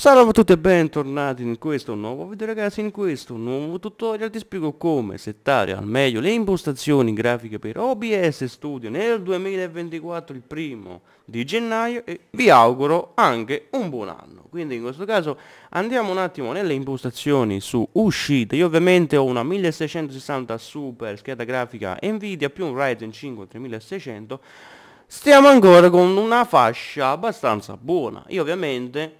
Salve a tutti e bentornati in questo nuovo video ragazzi, in questo nuovo tutorial ti spiego come settare al meglio le impostazioni grafiche per OBS Studio nel 2024, il primo di gennaio e vi auguro anche un buon anno. Quindi in questo caso andiamo un attimo nelle impostazioni su uscite, io ovviamente ho una 1660 Super scheda grafica Nvidia più un Ryzen 5 3600, stiamo ancora con una fascia abbastanza buona, io ovviamente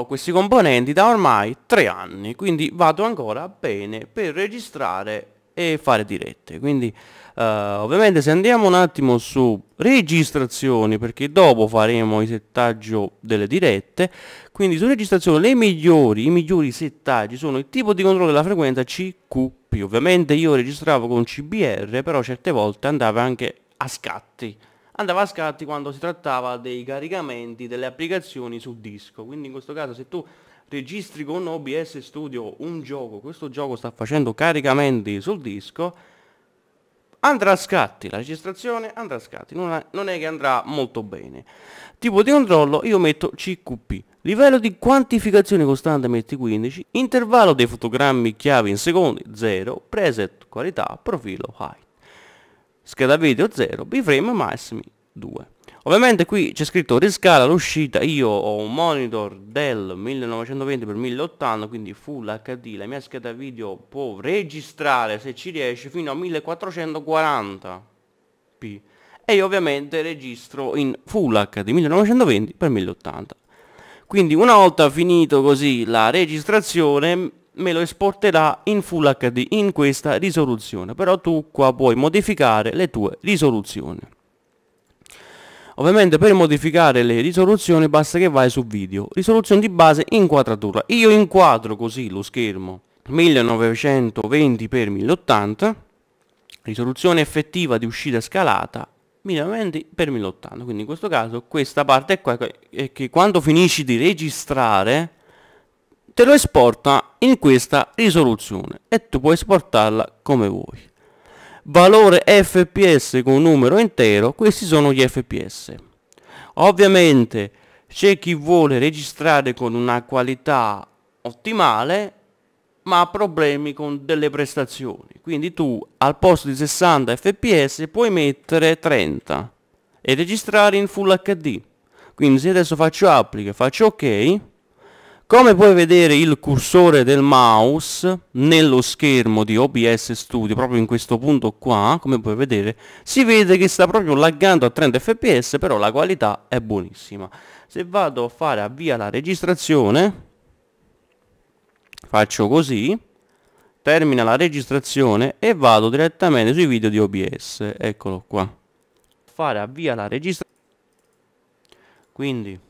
ho questi componenti da ormai tre anni, quindi vado ancora bene per registrare e fare dirette. Quindi uh, ovviamente se andiamo un attimo su registrazioni, perché dopo faremo il settaggio delle dirette, quindi su registrazione le migliori, i migliori settaggi sono il tipo di controllo della frequenza CQP. Ovviamente io registravo con CBR, però certe volte andava anche a scatti andava a scatti quando si trattava dei caricamenti delle applicazioni su disco. Quindi in questo caso se tu registri con OBS Studio un gioco, questo gioco sta facendo caricamenti sul disco, andrà a scatti, la registrazione andrà a scatti, non, ha, non è che andrà molto bene. Tipo di controllo io metto CQP, livello di quantificazione costante metti 15, intervallo dei fotogrammi chiave in secondi 0, preset, qualità, profilo, height, scheda video 0, biframe massimi 2 ovviamente qui c'è scritto riscala l'uscita io ho un monitor del 1920x1080 quindi full hd la mia scheda video può registrare se ci riesce fino a 1440p e io ovviamente registro in full hd 1920x1080 quindi una volta finito così la registrazione me lo esporterà in full hd in questa risoluzione però tu qua puoi modificare le tue risoluzioni Ovviamente per modificare le risoluzioni basta che vai su video, risoluzione di base inquadratura. Io inquadro così lo schermo 1920x1080, risoluzione effettiva di uscita scalata 1920 x 1080 quindi in questo caso questa parte qua è che quando finisci di registrare te lo esporta in questa risoluzione e tu puoi esportarla come vuoi valore fps con numero intero, questi sono gli fps. Ovviamente c'è chi vuole registrare con una qualità ottimale ma ha problemi con delle prestazioni. Quindi tu al posto di 60 fps puoi mettere 30 e registrare in Full HD. Quindi se adesso faccio applica, faccio ok, come puoi vedere il cursore del mouse nello schermo di OBS Studio, proprio in questo punto qua, come puoi vedere, si vede che sta proprio laggando a 30 fps, però la qualità è buonissima. Se vado a fare avvia la registrazione, faccio così, termina la registrazione e vado direttamente sui video di OBS, eccolo qua. Fare avvia la registrazione. Quindi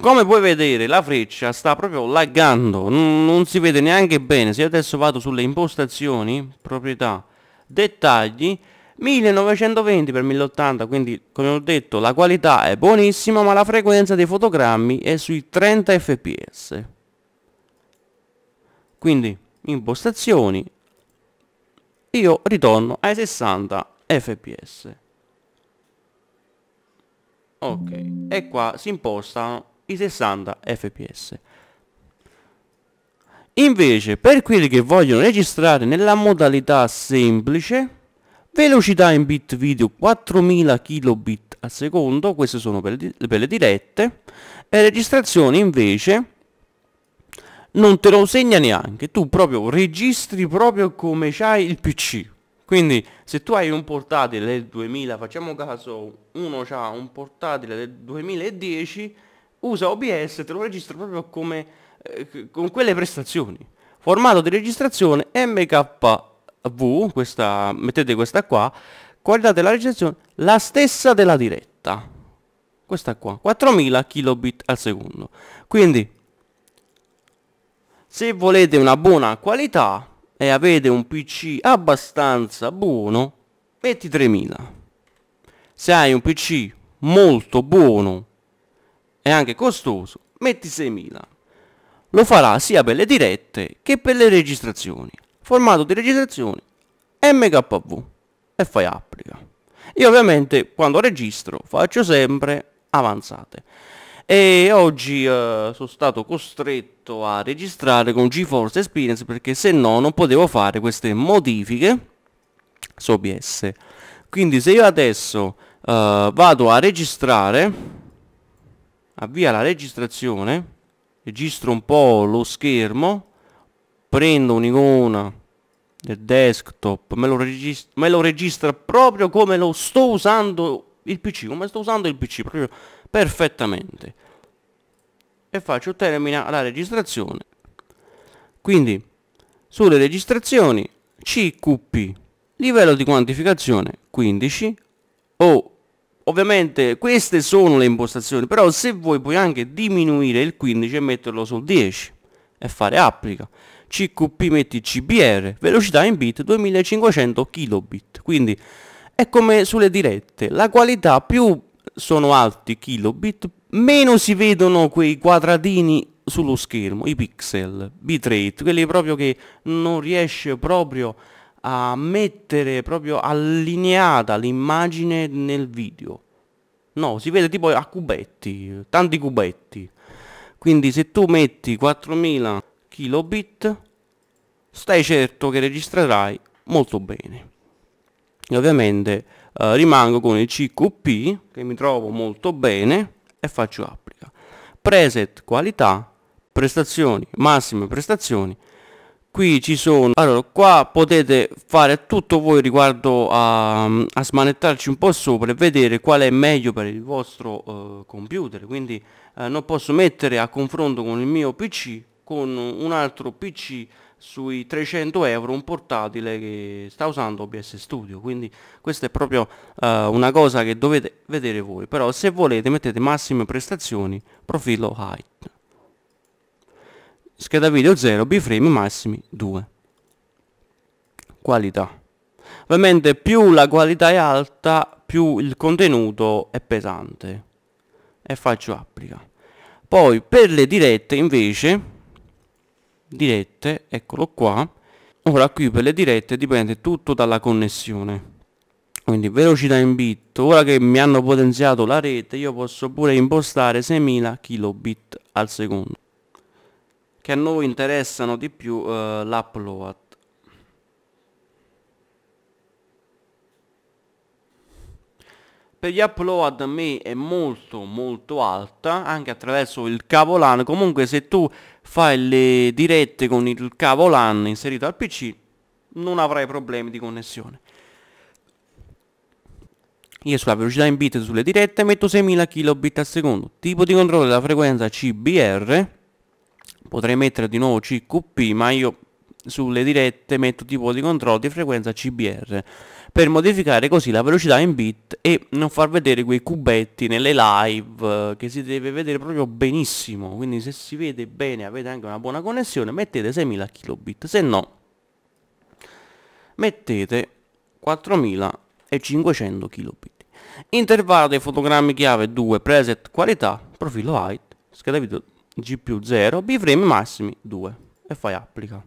come puoi vedere la freccia sta proprio laggando, N non si vede neanche bene. Se adesso vado sulle impostazioni, proprietà, dettagli, 1920x1080, quindi come ho detto la qualità è buonissima ma la frequenza dei fotogrammi è sui 30 fps. Quindi impostazioni, io ritorno ai 60 fps ok e qua si impostano i 60 fps invece per quelli che vogliono registrare nella modalità semplice velocità in bit video 4000 kilobit al secondo queste sono per le, per le dirette e registrazione invece non te lo segna neanche tu proprio registri proprio come c'hai il pc quindi se tu hai un portatile del 2000, facciamo caso uno ha un portatile del 2010, usa OBS e te lo registra proprio come, eh, con quelle prestazioni. Formato di registrazione MKV, questa, mettete questa qua, qualità della registrazione la stessa della diretta. Questa qua, 4000 kilobit al secondo. Quindi se volete una buona qualità e avete un PC abbastanza buono, metti 3000. Se hai un PC molto buono e anche costoso, metti 6000. Lo farà sia per le dirette che per le registrazioni. Formato di registrazione MKV e fai applica. Io ovviamente quando registro faccio sempre avanzate e oggi eh, sono stato costretto a registrare con GeForce Experience perché se no non potevo fare queste modifiche su OBS. Quindi se io adesso eh, vado a registrare, avvia la registrazione, registro un po' lo schermo, prendo un'icona del desktop, me lo, me lo registra proprio come lo sto usando il PC, come sto usando il PC, proprio perfettamente e faccio termina la registrazione quindi sulle registrazioni CQP livello di quantificazione 15 o ovviamente queste sono le impostazioni però se vuoi puoi anche diminuire il 15 e metterlo sul 10 e fare applica CQP metti CBR velocità in bit 2500 kilobit quindi è come sulle dirette la qualità più sono alti kilobit, meno si vedono quei quadratini sullo schermo, i pixel, bitrate, quelli proprio che non riesce proprio a mettere proprio allineata l'immagine nel video. No, si vede tipo a cubetti, tanti cubetti. Quindi se tu metti 4000 kilobit, stai certo che registrerai molto bene. E ovviamente eh, rimango con il CQP che mi trovo molto bene e faccio applica. Preset qualità, prestazioni, massime prestazioni. Qui ci sono, allora qua potete fare tutto voi riguardo a, a smanettarci un po' sopra e vedere qual è meglio per il vostro eh, computer, quindi eh, non posso mettere a confronto con il mio PC con un altro PC sui 300 euro un portatile che sta usando OBS Studio quindi questa è proprio uh, una cosa che dovete vedere voi però se volete mettete massime prestazioni profilo height scheda video 0 bframe massimi 2 qualità ovviamente più la qualità è alta più il contenuto è pesante e faccio applica poi per le dirette invece dirette, eccolo qua. Ora qui per le dirette dipende tutto dalla connessione. Quindi velocità in bit, ora che mi hanno potenziato la rete io posso pure impostare 6000 kilobit al secondo. Che a noi interessano di più eh, l'upload. per gli upload a me è molto molto alta anche attraverso il cavo LAN comunque se tu fai le dirette con il cavo LAN inserito al pc non avrai problemi di connessione io sulla velocità in bit sulle dirette metto 6000 kilobit al secondo tipo di controllo della frequenza CBR potrei mettere di nuovo CQP ma io sulle dirette metto tipo di controllo di frequenza CBR per modificare così la velocità in bit e non far vedere quei cubetti nelle live eh, che si deve vedere proprio benissimo quindi se si vede bene avete anche una buona connessione mettete 6000 kilobit se no mettete 4500 kilobit intervallo dei fotogrammi chiave 2 preset qualità profilo height scheda video GPU 0 biframe massimi 2 e fai applica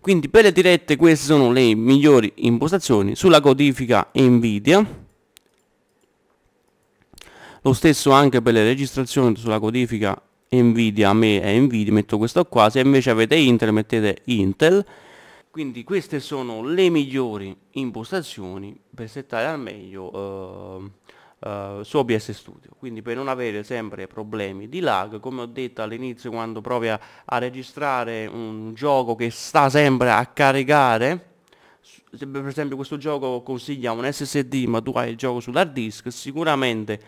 quindi per le dirette queste sono le migliori impostazioni sulla codifica Nvidia. Lo stesso anche per le registrazioni sulla codifica Nvidia, a me è Nvidia, metto questo qua, se invece avete Intel mettete Intel. Quindi queste sono le migliori impostazioni per settare al meglio... Uh eh, su OBS Studio quindi per non avere sempre problemi di lag come ho detto all'inizio quando provi a, a registrare un gioco che sta sempre a caricare per esempio questo gioco consiglia un SSD ma tu hai il gioco sull'hard disk sicuramente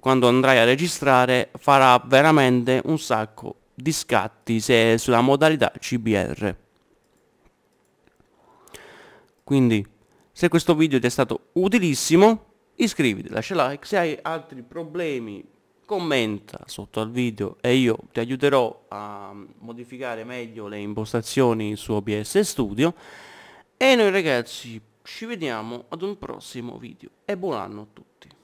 quando andrai a registrare farà veramente un sacco di scatti se è sulla modalità CBR quindi se questo video ti è stato utilissimo iscriviti, lascia like, se hai altri problemi commenta sotto al video e io ti aiuterò a modificare meglio le impostazioni su OBS Studio e noi ragazzi ci vediamo ad un prossimo video e buon anno a tutti.